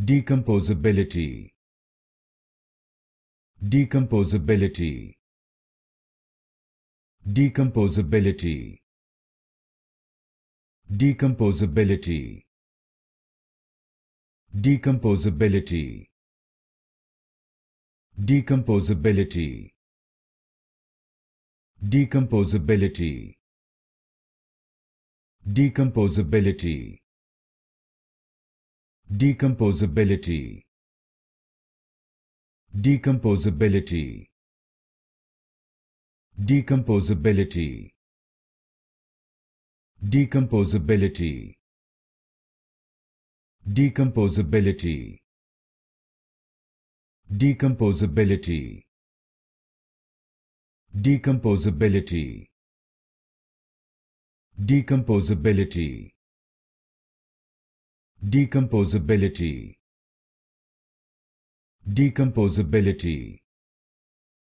Decomposability Decomposability Decomposability Decomposability Decomposability Decomposability Decomposability Decomposability Decomposability Decomposability Decomposability Decomposability Decomposability Decomposability Decomposability Decomposability Decomposability Decomposability